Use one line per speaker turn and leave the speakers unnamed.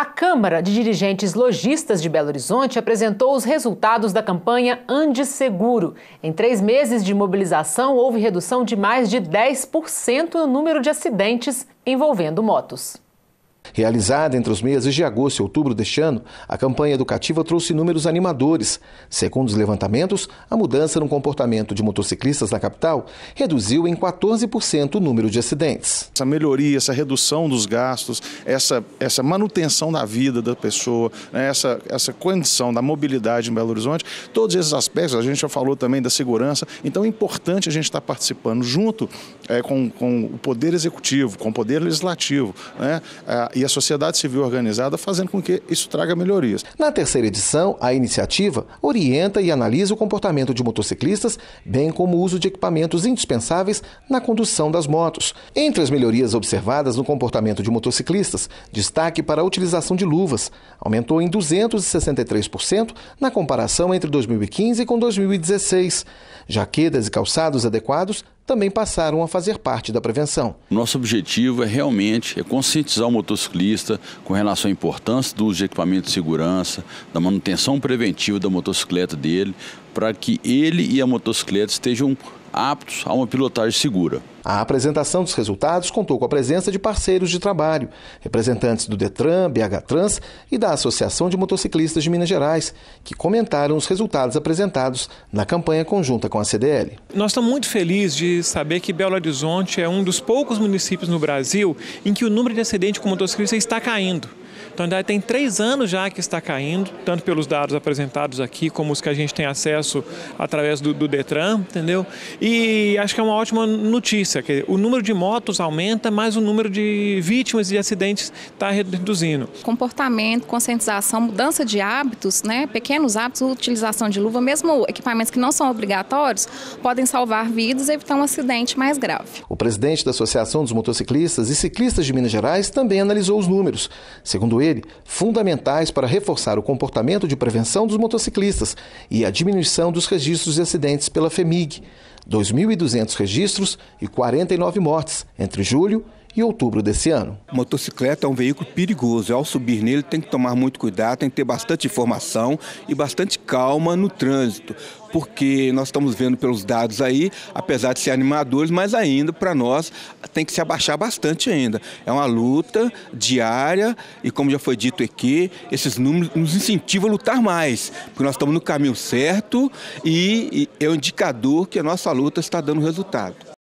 A Câmara de Dirigentes Logistas de Belo Horizonte apresentou os resultados da campanha Ande Seguro. Em três meses de mobilização, houve redução de mais de 10% no número de acidentes envolvendo motos.
Realizada entre os meses de agosto e outubro deste ano, a campanha educativa trouxe números animadores. Segundo os levantamentos, a mudança no comportamento de motociclistas na capital reduziu em
14% o número de acidentes. Essa melhoria, essa redução dos gastos, essa, essa manutenção da vida da pessoa, né, essa, essa condição da mobilidade em Belo Horizonte, todos esses aspectos, a gente já falou também da segurança, então é importante a gente estar participando junto é, com, com o Poder Executivo, com o Poder Legislativo, né, é, e a sociedade civil organizada fazendo com que isso traga melhorias. Na terceira edição, a iniciativa orienta
e analisa o comportamento de motociclistas, bem como o uso de equipamentos indispensáveis na condução das motos. Entre as melhorias observadas no comportamento de motociclistas, destaque para a utilização de luvas, aumentou em 263% na comparação entre 2015 com 2016. Jaquetas e calçados adequados também passaram a fazer parte da prevenção.
Nosso objetivo é realmente é conscientizar o motociclista com relação à importância do uso de equipamento de segurança, da manutenção preventiva da motocicleta dele, para que ele e a motocicleta estejam aptos a uma pilotagem segura.
A apresentação dos resultados contou com a presença de parceiros de trabalho, representantes do Detran, BH Trans e da Associação de Motociclistas de Minas Gerais, que comentaram os resultados apresentados na campanha conjunta com a CDL.
Nós estamos muito felizes de saber que Belo Horizonte é um dos poucos municípios no Brasil em que o número de acidentes com motociclistas está caindo. Então, ainda tem três anos já que está caindo, tanto pelos dados apresentados aqui, como os que a gente tem acesso através do, do Detran, entendeu? E acho que é uma ótima notícia, que o número de motos aumenta, mas o número de vítimas e acidentes está reduzindo. Comportamento, conscientização, mudança de hábitos, né? pequenos hábitos, utilização de luva, mesmo equipamentos que não são obrigatórios, podem salvar vidas e evitar um acidente mais grave.
O presidente da Associação dos Motociclistas e Ciclistas de Minas Gerais também analisou os números. Segundo segundo ele, fundamentais para reforçar o comportamento de prevenção dos motociclistas e a diminuição dos registros de acidentes pela FEMIG. 2.200 registros e
49 mortes entre julho e outubro desse ano. Motocicleta é um veículo perigoso. Ao subir nele, tem que tomar muito cuidado, tem que ter bastante informação e bastante calma no trânsito. Porque nós estamos vendo pelos dados aí, apesar de ser animadores, mas ainda para nós tem que se abaixar bastante ainda. É uma luta diária e, como já foi dito aqui, esses números nos incentivam a lutar mais, porque nós estamos no caminho certo e é um indicador que a nossa luta está dando resultado.